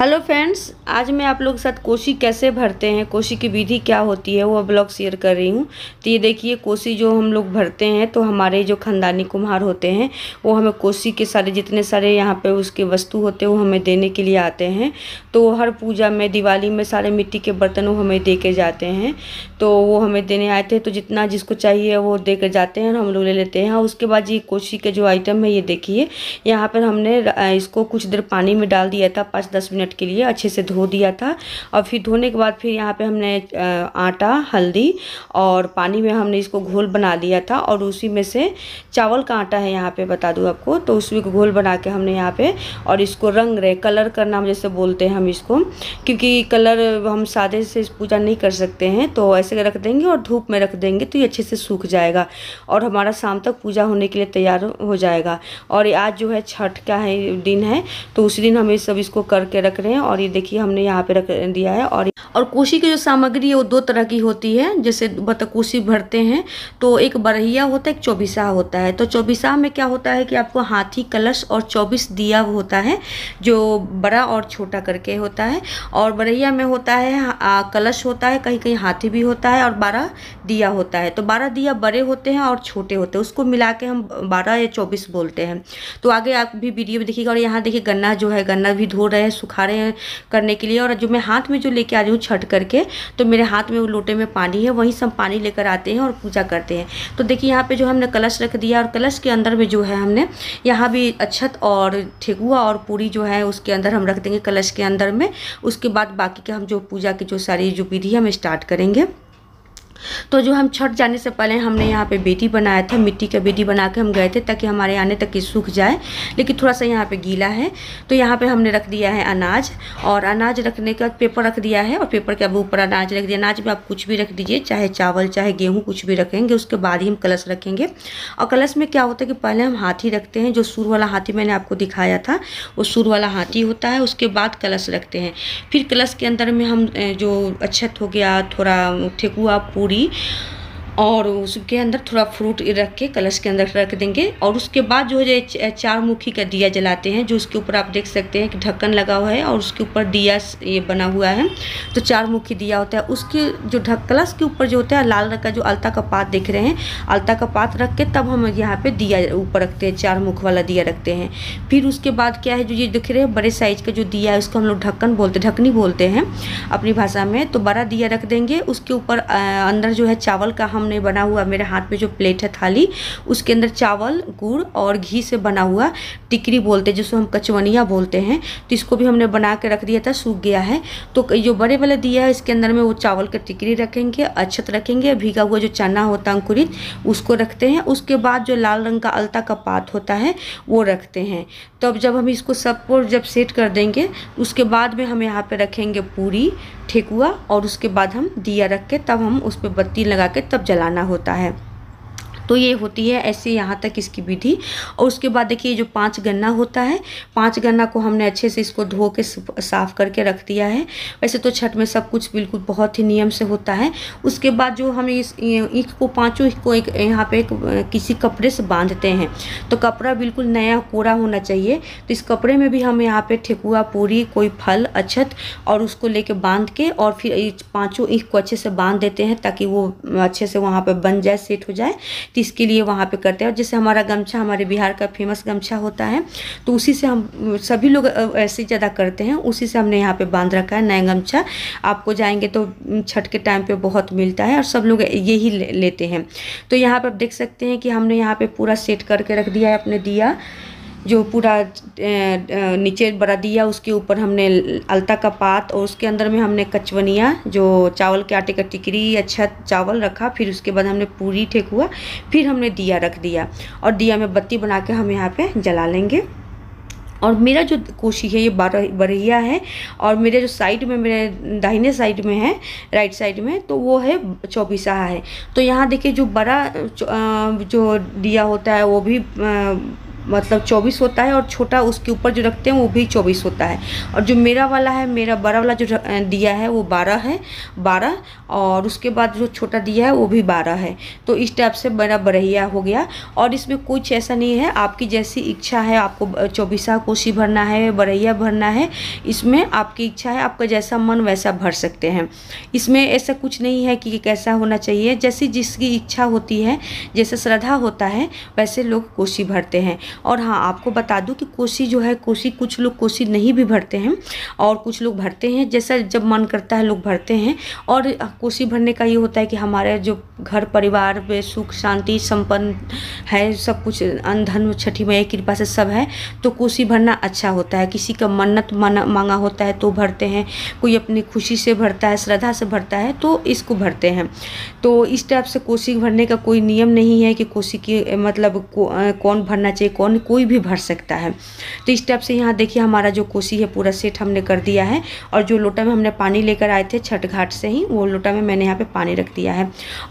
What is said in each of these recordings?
hello friends आज मैं आप लोग के साथ कोशी कैसे भरते हैं कोशी की विधि क्या होती है वो ब्लॉग शेयर कर रही हूँ तो ये देखिए कोशी जो हम लोग भरते हैं तो हमारे जो खानदानी कुम्हार होते हैं वो हमें कोशी के सारे जितने सारे यहाँ पे उसके वस्तु होते हैं वो हमें देने के लिए आते हैं तो हर पूजा में दिवाली में सारे मिट्टी के बर्तन वो हमें दे के जाते हैं तो वो हमें देने आए थे तो जितना जिसको चाहिए वो दे कर जाते हैं हम लोग ले लेते हैं हाँ, उसके बाद ये कोशी के जो आइटम है ये देखिए यहाँ पर हमने इसको कुछ देर पानी में डाल दिया था पाँच दस मिनट मिनट के लिए अच्छे से धो दिया था और फिर धोने के बाद फिर यहाँ पे हमने आटा हल्दी और पानी में हमने इसको घोल बना लिया था और उसी में से चावल का आटा है यहाँ पे बता दूँ आपको तो उसमें घोल बना के हमने यहाँ पे और इसको रंग रहे कलर करना जैसे बोलते हैं हम इसको क्योंकि कलर हम सादे से पूजा नहीं कर सकते हैं तो ऐसे रख देंगे और धूप में रख देंगे तो ये अच्छे से सूख जाएगा और हमारा शाम तक पूजा होने के लिए तैयार हो जाएगा और आज जो है छठ का है दिन है तो उसी दिन हमें सब इसको करके रख रख रहे हैं और ये देखिए हमने यहाँ पे रख दिया है और और कोशी की जो सामग्री है वो दो तरह की होती है जैसे मतलब कोशी भरते हैं तो एक बरहिया होता है एक चौबीसा होता है तो चौबीसा में क्या होता है कि आपको हाथी कलश और चौबीस दिया होता है जो बड़ा और छोटा करके होता है और बरहिया में होता है आ, कलश होता है कहीं कहीं हाथी भी होता है और बारह दिया होता है तो बारह दिया बड़े होते हैं और छोटे होते हैं उसको मिला के हम बारह या चौबीस बोलते हैं तो आगे आप भी वीडियो में देखिएगा और यहाँ देखिए गन्ना जो है गन्ना भी धो रहे हैं सुखा रहे हैं करने के लिए और जो मैं हाथ में जो लेके आ रही हूँ छठ करके तो मेरे हाथ में वो लोटे में पानी है वहीं से हम पानी लेकर आते हैं और पूजा करते हैं तो देखिए यहाँ पे जो हमने कलश रख दिया और कलश के अंदर में जो है हमने यहाँ भी अच्छत और ठेकुआ और पूरी जो है उसके अंदर हम रख देंगे कलश के अंदर में उसके बाद बाकी के हम जो पूजा की जो सारी जो विधि हम स्टार्ट करेंगे तो जो हम छठ जाने से पहले हमने यहाँ पे बेटी बनाया था मिट्टी का बेटी बना के हम गए थे ताकि हमारे आने तक ये सूख जाए लेकिन थोड़ा सा यहाँ पे गीला है तो यहाँ पे हमने रख दिया है अनाज और अनाज रखने के बाद पेपर रख दिया है और पेपर के अब ऊपर अनाज रख दिया अनाज में आप कुछ भी रख दीजिए चाहे चावल चाहे गेहूँ कुछ भी रखेंगे उसके बाद ही हम कलश रखेंगे और कलश में क्या होता है कि पहले हम हाथी रखते हैं जो सुर वाला हाथी मैंने आपको दिखाया था वो सुर वाला हाथी होता है उसके बाद कलश रखते हैं फिर कलश के अंदर में हम जो अक्षत हो गया थोड़ा ठेकुआ पूरी पूरी और उसके अंदर थोड़ा फ्रूट रख के कलश के अंदर रख देंगे और उसके बाद जो है चार मुखी का दिया जलाते हैं जो उसके ऊपर आप देख सकते हैं कि ढक्कन लगा हुआ है और उसके ऊपर दिया ये बना हुआ है तो चार मुखी दिया होता है उसके जो ढक कलश के ऊपर जो होता है लाल रंग का जो अलता का पात देख रहे हैं अलता का पात रख के तब हम यहाँ पर दिया ऊपर रखते हैं चार मुख वाला दिया रखते हैं फिर उसके बाद क्या है जो ये दिख रहे हैं बड़े साइज का जो दिया है उसको हम लोग ढक्कन बोलते ढकनी बोलते हैं अपनी भाषा में तो बड़ा दिया रख देंगे उसके ऊपर अंदर जो है चावल का हम सामने बना हुआ मेरे हाथ में जो प्लेट है थाली उसके अंदर चावल गुड़ और घी से बना हुआ टिकरी बोलते हैं जिसको हम कचवनिया बोलते हैं तो इसको भी हमने बना के रख दिया था सूख गया है तो जो बड़े वाले दिया है इसके अंदर में वो चावल का टिकरी रखेंगे अच्छत रखेंगे भीगा हुआ जो चना होता अंकुरित उसको रखते हैं उसके बाद जो लाल रंग का अलता का पात होता है वो रखते हैं तो अब जब हम इसको सब पर जब सेट कर देंगे उसके बाद में हम यहाँ पे रखेंगे पूरी ठेकुआ और उसके बाद हम दिया रख के तब हम उस पर बत्ती लगा के तब जलाना होता है तो ये होती है ऐसे यहाँ तक इसकी विधि और उसके बाद देखिए जो पाँच गन्ना होता है पाँच गन्ना को हमने अच्छे से इसको धो के साफ़ करके रख दिया है वैसे तो छठ में सब कुछ बिल्कुल बहुत ही नियम से होता है उसके बाद जो हम इस ईख को पाँचों ईख को एक यहाँ पे एक किसी कपड़े से बांधते हैं तो कपड़ा बिल्कुल नया कोरा होना चाहिए तो इस कपड़े में भी हम यहाँ पर ठेकुआ पूरी कोई फल अछत और उसको लेके बांध के और फिर पाँचों ईख को अच्छे से बांध देते हैं ताकि वो अच्छे से वहाँ पर बन जाए सेट हो जाए इसके लिए वहाँ पे करते हैं और जैसे हमारा गमछा हमारे बिहार का फेमस गमछा होता है तो उसी से हम सभी लोग ऐसे ज़्यादा करते हैं उसी से हमने यहाँ पे बांध रखा है नया गमछा आपको जाएंगे तो छठ के टाइम पे बहुत मिलता है और सब लोग यही ले, लेते हैं तो यहाँ पर आप देख सकते हैं कि हमने यहाँ पर पूरा सेट करके रख दिया है अपने दिया जो पूरा नीचे बड़ा दिया उसके ऊपर हमने अलता का पात और उसके अंदर में हमने कचवनिया जो चावल के आटे का टिकरी अच्छा चावल रखा फिर उसके बाद हमने पूरी ठेक हुआ फिर हमने दिया रख दिया और दिया में बत्ती बना के हम यहाँ पे जला लेंगे और मेरा जो कोशी है ये बरहिया है और मेरे जो साइड में मेरे दाहिने साइड में है राइट साइड में तो वो है चौबीसाहा है तो यहाँ देखिए जो बड़ा जो दिया होता है वो भी मतलब चौबीस होता है और छोटा उसके ऊपर जो रखते हैं वो भी चौबीस होता है और जो मेरा वाला है मेरा बड़ा वाला जो दिया है वो बारह है बारह और उसके बाद जो छोटा दिया है वो भी बारह है तो इस टाइप से मेरा बरहिया हो गया और इसमें कुछ ऐसा नहीं है आपकी जैसी इच्छा है आपको चौबीसा कोशी भरना है बरहिया भरना है इसमें आपकी इच्छा है आपका जैसा मन वैसा भर सकते हैं इसमें ऐसा कुछ नहीं है कि कैसा होना चाहिए जैसी जिसकी इच्छा होती है जैसे श्रद्धा होता है वैसे लोग कोशी भरते हैं और हाँ आपको बता दूँ कि कोसी जो है कोसी कुछ लोग कोसी नहीं भी भरते हैं और कुछ लोग भरते हैं जैसा जब मन करता है लोग भरते हैं और कोसी भरने का ये होता है कि हमारे जो घर परिवार में सुख शांति संपन्न है सब कुछ धन छठी मैया कृपा से सब है तो कोसी भरना अच्छा होता है किसी का मन्नत मांगा होता है तो भरते हैं कोई अपनी खुशी से भरता है श्रद्धा से भरता है तो इसको भरते हैं तो इस टाइप से कोसी भरने का कोई नियम नहीं है कि कोसी की मतलब कौन भरना चाहिए कौन कोई भी भर सकता है तो इस टाइप से यहाँ देखिए हमारा जो कोसी है पूरा सेट हमने कर दिया है और जो लोटा में हमने पानी लेकर आए थे छठ घाट से ही वो लोटा में मैंने यहाँ पर पानी रख दिया है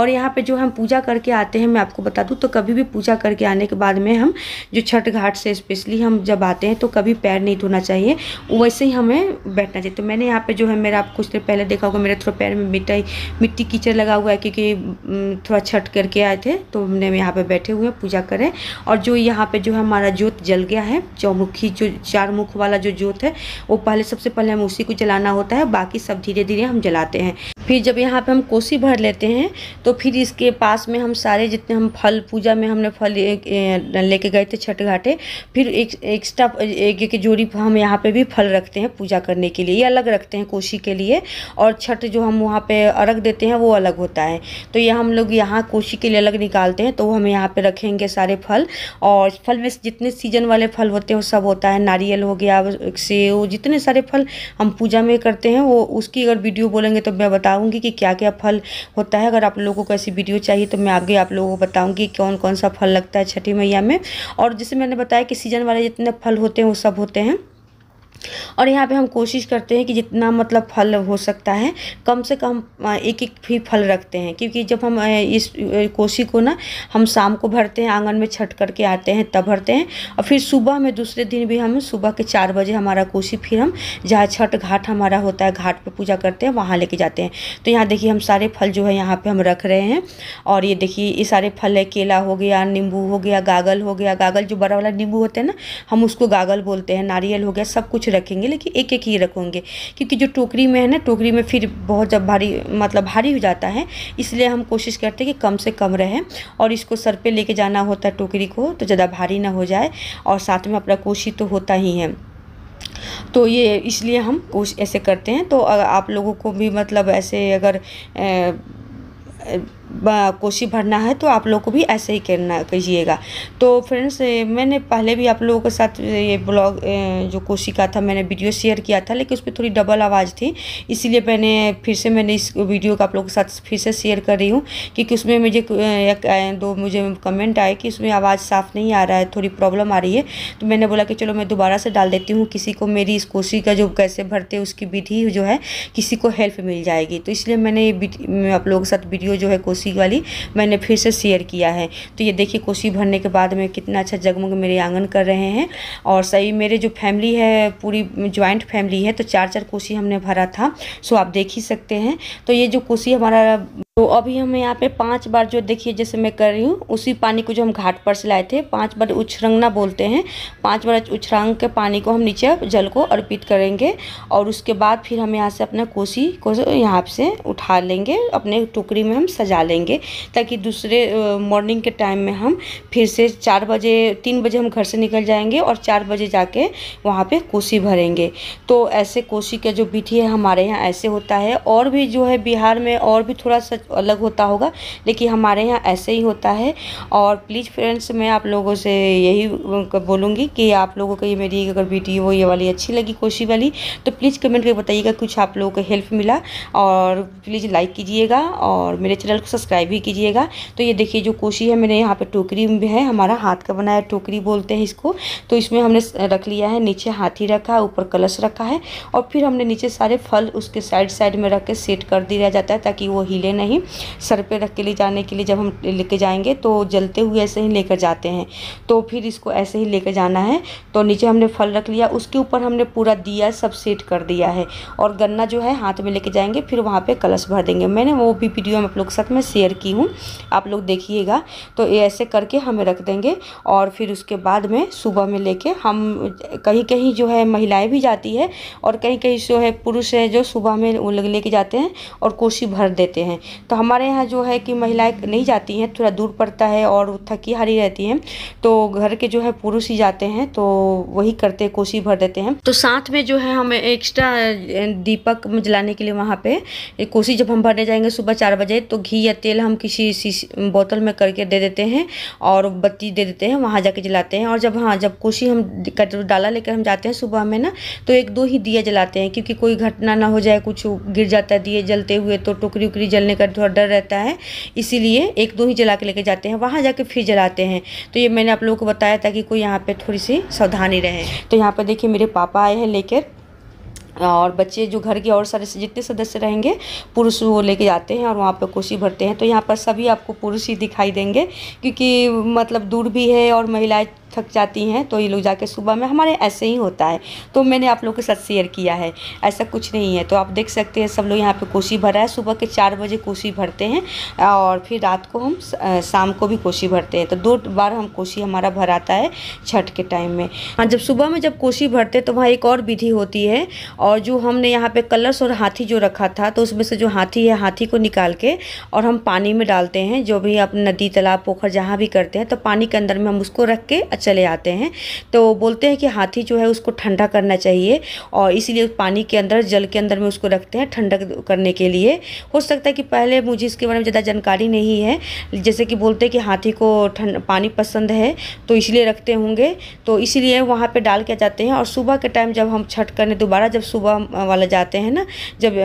और यहाँ पर जो हम पूजा करके आते हैं मैं आपको बता दूँ तो कभी भी पूजा करके आने के बाद में हम जो छठ घाट से स्पेशली हम जब आते हैं तो कभी पैर नहीं धोना चाहिए वैसे ही हमें बैठना चाहिए तो मैंने यहाँ पे जो है मेरा आप कुछ देर पहले देखा होगा मेरे थोड़ा पैर में मिट्टी मिट्टी कीचड़ लगा हुआ है क्योंकि थोड़ा छठ करके आए थे तो हमने यहाँ पे बैठे हुए पूजा करें और जो यहाँ पे जो है हमारा जोत जल गया है चौमुखी जो चार मुख वाला जो जोत है वो पहले सबसे पहले हम उसी को जलाना होता है बाकी सब धीरे धीरे हम जलाते हैं फिर जब यहाँ पे हम कोसी भर लेते हैं तो फिर इसके पास में हम सारे जितने हम फल पूजा में हमने फल लेके गए थे छठ घाटे फिर एक एक्स्ट्रा एक एक जोड़ी हम यहाँ पे भी फल रखते हैं पूजा करने के लिए ये अलग रखते हैं कोसी के लिए और छठ जो हम वहाँ पे अर्घ देते हैं वो अलग होता है तो ये हम लोग यहाँ कोसी के लिए अलग निकालते हैं तो हम यहाँ पर रखेंगे सारे फल और फल में जितने सीजन वाले फल होते हैं सब होता है नारियल हो गया सेव जितने सारे फल हम पूजा में करते हैं वो उसकी अगर वीडियो बोलेंगे तो मैं बताऊँ बताऊंगी कि क्या क्या फल होता है अगर आप लोगों को ऐसी वीडियो चाहिए तो मैं आगे आप लोगों को बताऊंगी कौन कौन सा फल लगता है छठी मैया में और जैसे मैंने बताया कि सीजन वाले जितने फल होते हैं वो सब होते हैं और यहाँ पे हम कोशिश करते हैं कि जितना मतलब फल हो सकता है कम से कम एक एक भी फल रखते हैं क्योंकि जब हम इस कोशी को ना हम शाम को भरते हैं आंगन में छट करके आते हैं तब भरते हैं और फिर सुबह में दूसरे दिन भी हम सुबह के चार बजे हमारा कोशी फिर हम जहाँ छठ घाट हमारा होता है घाट पर पूजा करते हैं वहाँ लेके जाते हैं तो यहाँ देखिए हम सारे फल जो है यहाँ पर हम रख रहे हैं और ये देखिए ये सारे फल है केला हो गया नींबू हो गया गागल हो गया गागल जो बड़ा वाला नींबू होता है ना हम उसको गागल बोलते हैं नारियल हो गया सब कुछ रखेंगे लेकिन एक एक ही रखोगे क्योंकि जो टोकरी में है ना टोकरी में फिर बहुत जब भारी मतलब भारी हो जाता है इसलिए हम कोशिश करते हैं कि कम से कम रहे और इसको सर पे लेके जाना होता है टोकरी को तो ज़्यादा भारी ना हो जाए और साथ में अपना कोशी तो होता ही है तो ये इसलिए हम कोश ऐसे करते हैं तो आप लोगों को भी मतलब ऐसे अगर ए, ए, कोशी भरना है तो आप लोग को भी ऐसे ही करना कीजिएगा तो फ्रेंड्स मैंने पहले भी आप लोगों के साथ ये ब्लॉग जो कोशी का था मैंने वीडियो शेयर किया था लेकिन उस पर थोड़ी डबल आवाज़ थी इसीलिए मैंने फिर से मैंने इस वीडियो का आप लोगों के साथ फिर से शेयर कर रही हूँ क्योंकि उसमें मुझे एक दो मुझे कमेंट आए कि उसमें आवाज़ साफ़ नहीं आ रहा है थोड़ी प्रॉब्लम आ रही है तो मैंने बोला कि चलो मैं दोबारा से डाल देती हूँ किसी को मेरी इस कोशी का जो कैसे भरते उसकी विधि जो है किसी को हेल्प मिल जाएगी तो इसलिए मैंने आप लोगों के साथ वीडियो जो है कोशिश कोसी वाली मैंने फिर से शेयर किया है तो ये देखिए कोसी भरने के बाद में कितना अच्छा जगमग मेरे आंगन कर रहे हैं और सही मेरे जो फैमिली है पूरी ज्वाइंट फैमिली है तो चार चार कोसी हमने भरा था सो आप देख ही सकते हैं तो ये जो कोसी हमारा तो अभी हमें यहाँ पे पांच बार जो देखिए जैसे मैं कर रही हूँ उसी पानी को जो हम घाट पर से लाए थे पांच बार उछरंगना बोलते हैं पांच बार उछरंग के पानी को हम नीचे जल को अर्पित करेंगे और उसके बाद फिर हम यहाँ से अपना कोसी को यहाँ से उठा लेंगे अपने टोकरी में हम सजा लेंगे ताकि दूसरे मॉर्निंग के टाइम में हम फिर से चार बजे तीन बजे हम घर से निकल जाएंगे और चार बजे जाके वहाँ पर कोसी भरेंगे तो ऐसे कोसी का जो विधि है हमारे यहाँ ऐसे होता है और भी जो है बिहार में और भी थोड़ा सा अलग होता होगा लेकिन हमारे यहाँ ऐसे ही होता है और प्लीज़ फ्रेंड्स मैं आप लोगों से यही बोलूँगी कि आप लोगों को ये मेरी अगर वीडियो ये वाली अच्छी लगी कोशी वाली तो प्लीज़ कमेंट करके बताइएगा कुछ आप लोगों को हेल्प मिला और प्लीज़ लाइक कीजिएगा और मेरे चैनल को सब्सक्राइब भी कीजिएगा तो ये देखिए जो कोशी है मेरे यहाँ पर टोकरी है हमारा हाथ का बनाया टोकरी बोलते हैं इसको तो इसमें हमने रख लिया है नीचे हाथी रखा है ऊपर कलश रखा है और फिर हमने नीचे सारे फल उसके साइड साइड में रख के सेट कर दिया जाता है ताकि वो हिले नहीं ही सर पे रख के ले जाने के लिए जब हम लेके जाएंगे तो जलते हुए ऐसे ही लेकर जाते हैं तो फिर इसको ऐसे ही लेकर जाना है तो नीचे हमने फल रख लिया उसके ऊपर हमने पूरा दिया सब सेट कर दिया है और गन्ना जो है हाथ में लेके जाएंगे फिर वहाँ पर कलश भर देंगे मैंने वो भी वीडियो हम आप लोग के साथ में शेयर की हूँ आप लोग देखिएगा तो ये ऐसे करके हमें रख देंगे और फिर उसके बाद में सुबह में लेके हम कहीं कहीं जो है महिलाएं भी जाती है और कहीं कहीं जो है पुरुष है जो सुबह में लेके जाते हैं और कोशी भर देते हैं तो हमारे यहाँ जो है कि महिलाएं नहीं जाती हैं थोड़ा दूर पड़ता है और थकी हारी रहती हैं तो घर के जो है पुरुष ही जाते हैं तो वही करते कोसी भर देते हैं तो साथ में जो है हम एक्स्ट्रा दीपक जलाने के लिए वहाँ पर कोसी जब हम भरने जाएंगे सुबह चार बजे तो घी या तेल हम किसी बोतल में करके दे देते हैं और बत्ती दे देते हैं वहाँ जाके जलाते हैं और जब हाँ जब कोसी हम डाला लेकर हम जाते हैं सुबह में ना तो एक दो ही दिया जलाते हैं क्योंकि कोई घटना ना हो जाए कुछ गिर जाता है दिए जलते हुए तो टोकरी उकरी जलने का थोड़ा डर रहता है इसीलिए एक दो ही जला के लेके जाते हैं वहाँ जाके फिर जलाते हैं तो ये मैंने आप लोगों को बताया था कि कोई यहाँ पर थोड़ी सी सावधानी रहे तो यहाँ पर देखिए मेरे पापा आए हैं लेकर और बच्चे जो घर के और सारे जितने सदस्य रहेंगे पुरुष वो लेके जाते हैं और वहाँ पर कोसी भरते हैं तो यहाँ पर सभी आपको पुरुष ही दिखाई देंगे क्योंकि मतलब दूर भी है और महिलाएं थक जाती हैं तो ये लोग जाके सुबह में हमारे ऐसे ही होता है तो मैंने आप लोगों के साथ शेयर किया है ऐसा कुछ नहीं है तो आप देख सकते हैं सब लोग यहाँ पे कोशी भरा है सुबह के चार बजे कोशी भरते हैं और फिर रात को हम शाम को भी कोशी भरते हैं तो दो बार हम कोशी हमारा भराता है छठ के टाइम में हाँ जब सुबह में जब कोशी भरते तो वहाँ एक और विधि होती है और जो हमने यहाँ पर कलर्स और हाथी जो रखा था तो उसमें से जो हाथी है हाथी को निकाल के और हम पानी में डालते हैं जो भी आप नदी तालाब पोखर जहाँ भी करते हैं तो पानी के अंदर में हम उसको रख के चले आते हैं तो बोलते हैं कि हाथी जो है उसको ठंडा करना चाहिए और इसीलिए पानी के अंदर जल के अंदर में उसको रखते हैं ठंडक करने के लिए हो सकता है कि पहले मुझे इसके बारे में ज़्यादा जानकारी नहीं है जैसे कि बोलते हैं कि हाथी को ठंड पानी पसंद है तो इसलिए रखते होंगे तो इसीलिए वहाँ पर डाल के जाते हैं और सुबह के टाइम जब हम छठ करने दोबारा जब सुबह वाला जाते हैं ना जब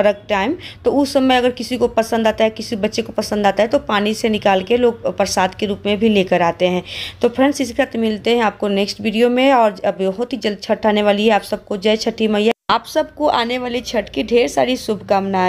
अर्ग टाइम तो उस समय अगर किसी को पसंद आता है किसी बच्चे को पसंद आता है तो पानी से निकाल के लोग प्रसाद के रूप में भी लेकर आते हैं तो फ्रेंड्स इसका साथ मिलते हैं आपको नेक्स्ट वीडियो में और बहुत ही जल्द छठ आने वाली है आप सबको जय छठी मैया आप सबको आने वाली छठ की ढेर सारी शुभकामनाएं